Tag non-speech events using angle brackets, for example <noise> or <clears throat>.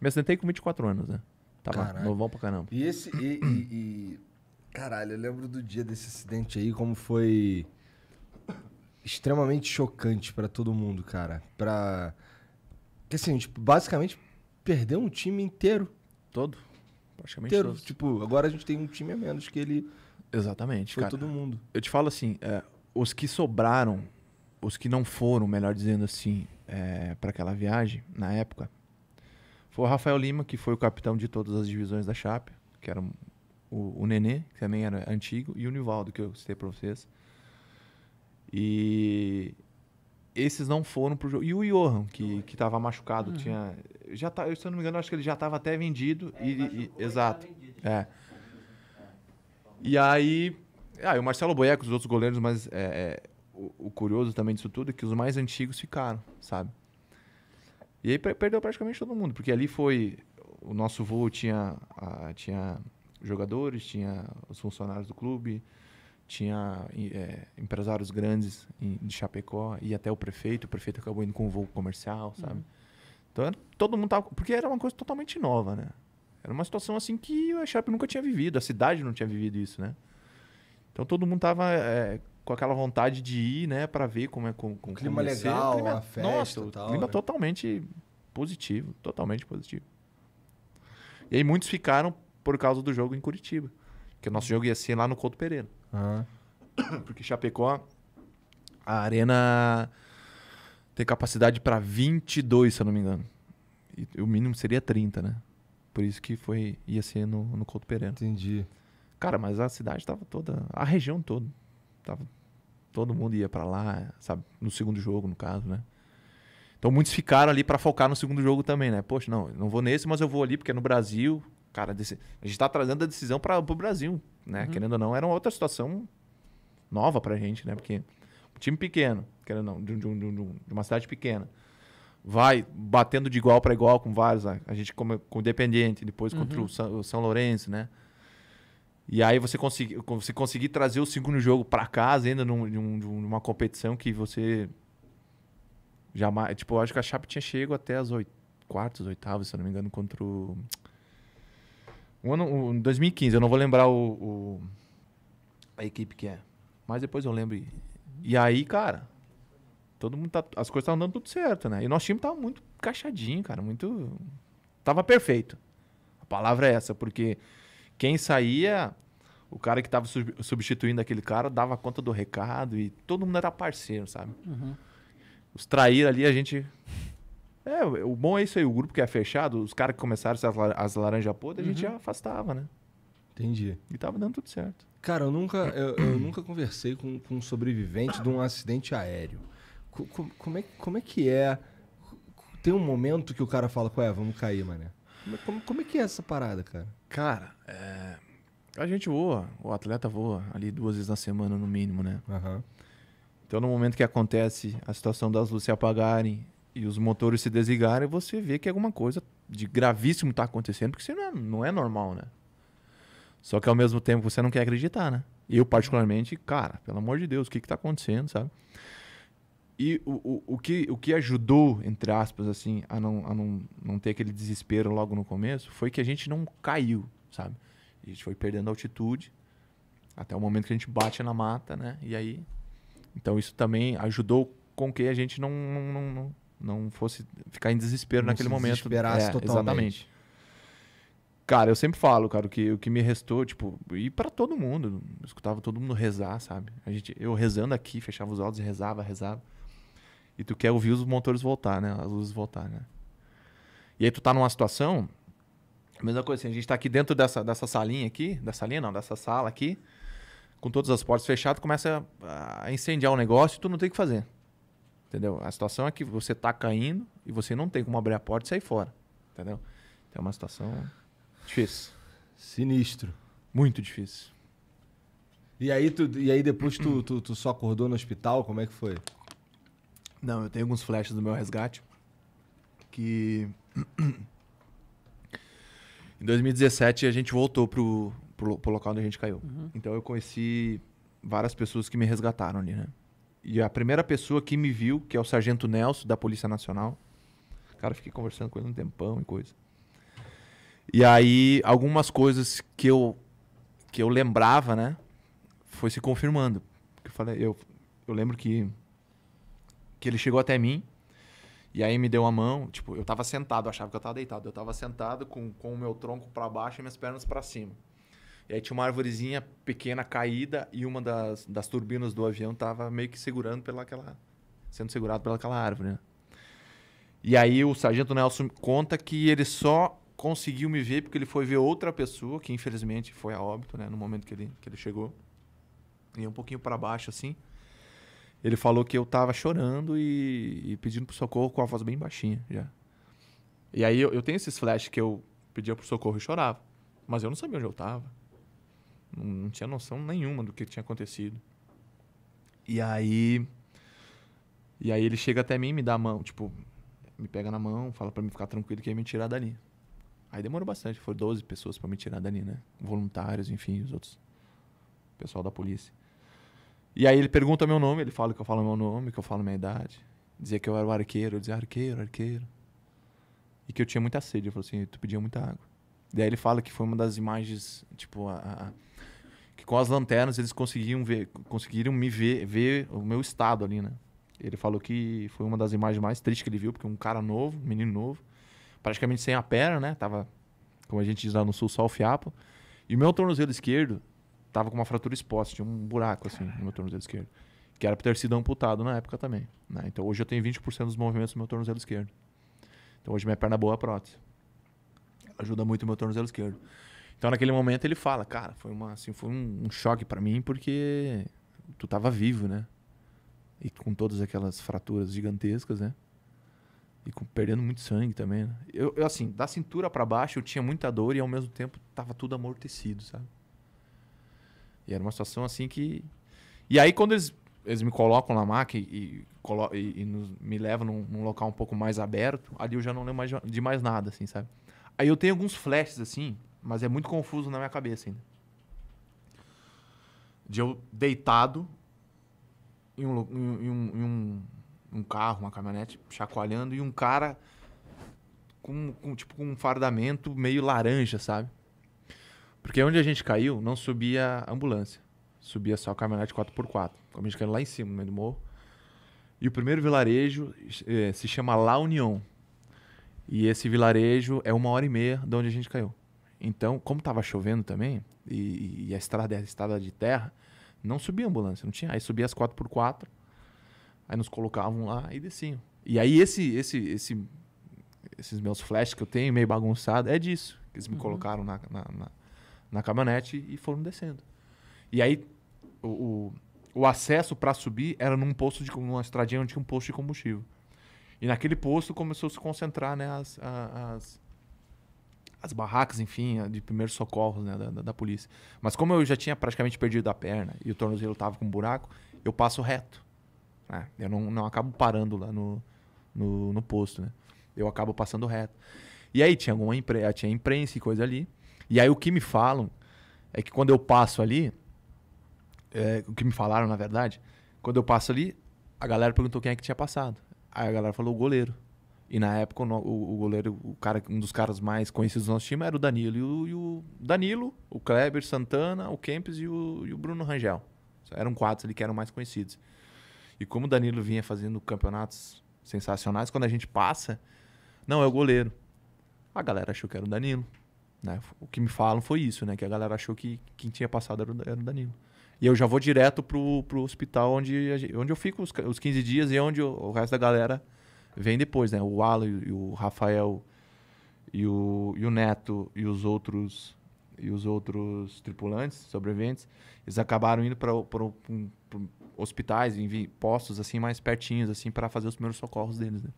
Me acidentei com 24 anos, né? Tava caralho. novão pra caramba. E esse. E, e, e, Caralho, eu lembro do dia desse acidente aí, como foi extremamente chocante para todo mundo, cara. Pra. Porque assim, a tipo, gente basicamente perdeu um time inteiro. Todo? Praticamente inteiro. Tipo, agora a gente tem um time a menos que ele. Exatamente, foi cara. todo mundo. Eu te falo assim, é, os que sobraram, os que não foram, melhor dizendo assim, é, para aquela viagem, na época, foi o Rafael Lima, que foi o capitão de todas as divisões da Chape, que era o, o Nenê, que também era antigo, e o Nivaldo, que eu citei para vocês. E esses não foram pro jogo. E o Johan, que, que tava machucado, uhum. tinha. Já tá, se eu não me engano, acho que ele já estava até vendido. É, e, e, exato. Vendido, é. E aí. Ah, e o Marcelo Boeco, os outros goleiros, mas é, é, o, o, curioso também disso tudo é que os mais antigos ficaram, sabe? E aí perdeu praticamente todo mundo, porque ali foi. O nosso voo tinha, tinha jogadores, tinha os funcionários do clube, tinha é, empresários grandes em, de Chapecó e até o prefeito. O prefeito acabou indo com um voo comercial, sabe? Uhum. Então todo mundo tava. Porque era uma coisa totalmente nova, né? Era uma situação assim que a Chape nunca tinha vivido, a cidade não tinha vivido isso, né? Então todo mundo tava é, com aquela vontade de ir, né, para ver como é com, com clima legal, clima, a festa, nossa, tal, clima né? totalmente positivo, totalmente positivo. E aí muitos ficaram por causa do jogo em Curitiba, que o nosso jogo ia ser lá no Couto Pereira. <coughs> Porque Chapecó a arena tem capacidade para 22, se eu não me engano. E o mínimo seria 30, né? Por isso que foi ia ser no, no Couto Pereira. Entendi. Cara, mas a cidade tava toda, a região toda tava todo mundo ia para lá, sabe? No segundo jogo, no caso, né? Então muitos ficaram ali para focar no segundo jogo também, né? Poxa, não, não vou nesse, mas eu vou ali porque é no Brasil. Cara, a gente está trazendo a decisão para o Brasil, né? Uhum. Querendo ou não, era uma outra situação nova pra gente, né? Porque um time pequeno, querendo ou não, de, de, de, de uma cidade pequena, vai batendo de igual para igual com vários, a gente como, com o Independiente, depois uhum. contra o São, o São Lourenço, né? E aí você conseguir você consegui trazer o segundo jogo para casa ainda num, num, numa competição que você jamais... Tipo, eu acho que a Chape tinha chego até as oit quartas, oitavas, se eu não me engano, contra o... Um ano, um, 2015, eu não vou lembrar o, o, a equipe que é. Mas depois eu lembro. E aí, cara, todo mundo tá, as coisas estavam dando tudo certo, né? E nosso time tava muito encaixadinho, cara, muito tava perfeito. A palavra é essa, porque quem saía, o cara que estava substituindo aquele cara dava conta do recado e todo mundo era parceiro, sabe? Uhum. Os trair ali, a gente. É, o bom é isso aí, o grupo que é fechado, os caras que começaram as, lar as laranjas podres, uhum. a gente uhum. já afastava, né? Entendi. E tava dando tudo certo. Cara, eu nunca, eu, eu <coughs> nunca conversei com, com um sobrevivente de um acidente aéreo. como, é, como é que é? Tem um momento que o cara fala, ué, vamos cair, mané. Como, como é que é essa parada, cara? Cara, é... a gente voa, o atleta voa ali duas vezes na semana no mínimo, né? Uhum. Então, no momento que acontece a situação das luzes se apagarem e os motores se desligarem, você vê que alguma coisa de gravíssimo está acontecendo, porque isso não é, não é normal, né? Só que ao mesmo tempo você não quer acreditar, né? Eu, particularmente, cara, pelo amor de Deus, o que está acontecendo, sabe? E o, o, o, que, o que ajudou, entre aspas, assim, a, não, a não, não ter aquele desespero logo no começo foi que a gente não caiu, sabe? A gente foi perdendo altitude até o momento que a gente bate na mata, né? E aí. Então isso também ajudou com que a gente não, não, não, não fosse ficar em desespero não naquele se momento. desesperar é, totalmente. Exatamente. Cara, eu sempre falo, cara, que o que me restou, tipo, ir para todo mundo. Eu escutava todo mundo rezar, sabe? A gente, eu rezando aqui, fechava os olhos e rezava, rezava. E tu quer ouvir os motores voltar, né? As luzes voltar, né? E aí tu tá numa situação. A mesma coisa assim, a gente tá aqui dentro dessa, dessa salinha aqui, dessa linha não, dessa sala aqui, com todas as portas fechadas, começa a incendiar o negócio e tu não tem o que fazer. Entendeu? A situação é que você tá caindo e você não tem como abrir a porta e sair fora. Entendeu? Então é uma situação difícil. Sinistro. Muito difícil. E aí, tu, e aí depois tu, tu, tu só acordou no hospital? Como é que foi? Não, eu tenho alguns flashes do meu resgate. Que. <clears throat> em 2017 a gente voltou pro, pro, pro local onde a gente caiu. Uhum. Então eu conheci várias pessoas que me resgataram ali, né? E a primeira pessoa que me viu, que é o Sargento Nelson, da Polícia Nacional. Cara, fiquei conversando com ele um tempão e coisa. E aí, algumas coisas que eu, que eu lembrava, né? Foi se confirmando. Eu, falei, eu, eu lembro que que ele chegou até mim e aí me deu a mão. Tipo, eu tava sentado, achava que eu tava deitado. Eu tava sentado com, com o meu tronco para baixo e minhas pernas para cima. E aí tinha uma árvorezinha pequena caída e uma das, das turbinas do avião tava meio que segurando pela aquela. sendo segurado pelaquela árvore, né? E aí o sargento Nelson conta que ele só conseguiu me ver porque ele foi ver outra pessoa, que infelizmente foi a óbito, né? No momento que ele, que ele chegou. E um pouquinho para baixo, assim. Ele falou que eu tava chorando e, e pedindo pro socorro com a voz bem baixinha já. E aí eu, eu tenho esses flashes que eu pedia pro socorro e chorava. Mas eu não sabia onde eu tava. Não, não tinha noção nenhuma do que tinha acontecido. E aí. E aí ele chega até mim e me dá a mão, tipo, me pega na mão, fala para mim ficar tranquilo que ia me tirar dali. Aí demorou bastante, foram 12 pessoas para me tirar dali, né? Voluntários, enfim, os outros. Pessoal da polícia. E aí ele pergunta meu nome, ele fala que eu falo meu nome, que eu falo minha idade. Dizia que eu era o arqueiro, eu dizia arqueiro, arqueiro. E que eu tinha muita sede, eu falo assim, tu pedia muita água. e aí ele fala que foi uma das imagens, tipo, a, a, que com as lanternas eles conseguiam ver, conseguiram me ver, ver o meu estado ali, né? Ele falou que foi uma das imagens mais tristes que ele viu, porque um cara novo, um menino novo, praticamente sem a perna, né? Tava, como a gente diz lá no sul, só o fiapo. E o meu tornozelo esquerdo, tava com uma fratura exposta, tinha um buraco assim no meu tornozelo esquerdo. Que era pra ter sido amputado na época também. Né? Então hoje eu tenho 20% dos movimentos do meu tornozelo esquerdo. Então hoje minha perna é boa é prótese. Ajuda muito o meu tornozelo esquerdo. Então naquele momento ele fala, cara, foi uma assim, foi um, um choque para mim porque tu tava vivo, né? E com todas aquelas fraturas gigantescas, né? E com, perdendo muito sangue também, né? eu, eu, assim, da cintura para baixo eu tinha muita dor e ao mesmo tempo tava tudo amortecido, sabe? E era uma situação assim que. E aí, quando eles, eles me colocam na maca e, e, e, e nos, me levam num, num, local um pouco mais aberto, ali eu já não lembro mais de mais nada, assim, sabe? Aí eu tenho alguns flashes, assim, mas é muito confuso na minha cabeça ainda. De eu deitado em um, em um, em um, um carro, uma caminhonete, chacoalhando, e um cara com, com, tipo, com um fardamento meio laranja, sabe? Porque onde a gente caiu, não subia ambulância. Subia só caminhonete 4x4. Como a gente caiu lá em cima, no meio do morro. E o primeiro vilarejo eh, se chama La União. E esse vilarejo é uma hora e meia de onde a gente caiu. Então, como estava chovendo também, e, e, a estrada era é estrada de terra, não subia ambulância, não tinha. Aí subia as 4x4, aí nos colocavam lá e desciam. E aí esse, esse, esse, esses meus flashes que eu tenho, meio bagunçado, é disso. Que eles me uhum. colocaram na, na, na, na caminhonete e foram descendo. E aí o, o, o acesso para subir era num posto de uma estradinha onde tinha um posto de combustível. E naquele posto começou a se concentrar né, as, as, as barracas, enfim, de primeiros socorros né, da, da, da, polícia. Mas como eu já tinha praticamente perdido a perna e o tornozelo estava com um buraco, eu passo reto. Né? Eu não, não acabo parando lá no, no, no posto, né? Eu acabo passando reto. E aí tinha alguma impre... tinha imprensa e coisa ali. E aí o que me falam é que quando eu passo ali, é, o que me falaram na verdade, quando eu passo ali, a galera perguntou quem é que tinha passado. Aí a galera falou o goleiro. E na época o, o, goleiro, o cara, um dos caras mais conhecidos do nosso time era o Danilo. E o, e o Danilo, o Kleber, Santana, o Kempis e o, e o Bruno Rangel. Eram quatro ali que eram mais conhecidos. E como o Danilo vinha fazendo campeonatos sensacionais, quando a gente passa, não, é o goleiro. A galera achou que era o Danilo. Né? O que me falam foi isso, né? Que a galera achou que quem tinha passado era o, era o Danilo. E eu já vou direto pro, pro hospital onde, onde eu fico os, os 15 dias e onde o, o resto da galera vem depois, né? O Alan e o Rafael e o, e o Neto e os outros e os outros tripulantes, sobreviventes, eles acabaram indo para hospitais, postos assim mais pertinhos assim para fazer os primeiros socorros deles, né?